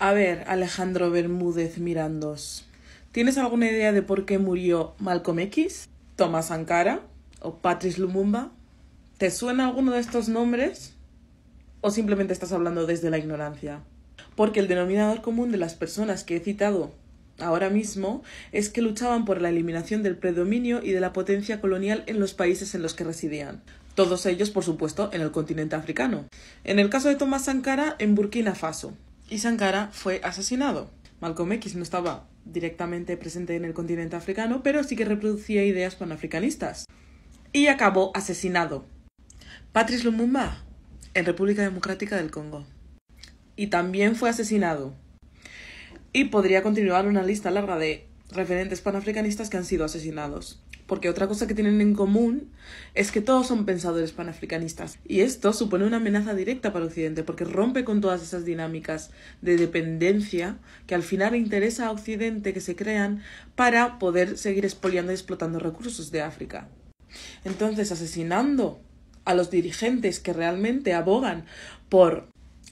A ver, Alejandro Bermúdez Mirandos, ¿tienes alguna idea de por qué murió Malcolm X, Thomas Ankara, o Patrice Lumumba? ¿Te suena alguno de estos nombres? ¿O simplemente estás hablando desde la ignorancia? Porque el denominador común de las personas que he citado ahora mismo es que luchaban por la eliminación del predominio y de la potencia colonial en los países en los que residían. Todos ellos, por supuesto, en el continente africano. En el caso de Thomas Sankara, en Burkina Faso, y Sankara fue asesinado. Malcolm X no estaba directamente presente en el continente africano, pero sí que reproducía ideas panafricanistas. Y acabó asesinado. Patrice Lumumba, en República Democrática del Congo. Y también fue asesinado. Y podría continuar una lista larga de referentes panafricanistas que han sido asesinados. Porque otra cosa que tienen en común es que todos son pensadores panafricanistas. Y esto supone una amenaza directa para Occidente, porque rompe con todas esas dinámicas de dependencia que al final interesa a Occidente que se crean para poder seguir expoliando y explotando recursos de África. Entonces, asesinando a los dirigentes que realmente abogan por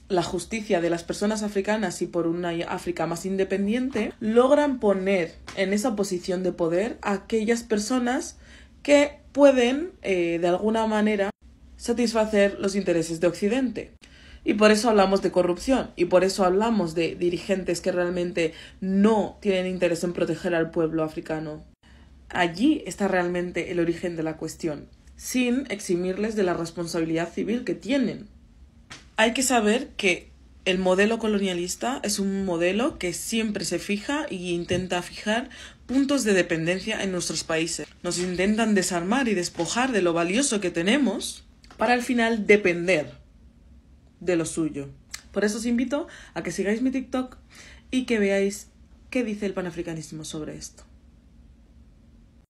la justicia de las personas africanas y por una África más independiente, logran poner en esa posición de poder a aquellas personas que pueden, eh, de alguna manera, satisfacer los intereses de Occidente. Y por eso hablamos de corrupción y por eso hablamos de dirigentes que realmente no tienen interés en proteger al pueblo africano. Allí está realmente el origen de la cuestión, sin eximirles de la responsabilidad civil que tienen hay que saber que el modelo colonialista es un modelo que siempre se fija y intenta fijar puntos de dependencia en nuestros países. Nos intentan desarmar y despojar de lo valioso que tenemos para al final depender de lo suyo. Por eso os invito a que sigáis mi TikTok y que veáis qué dice el panafricanismo sobre esto.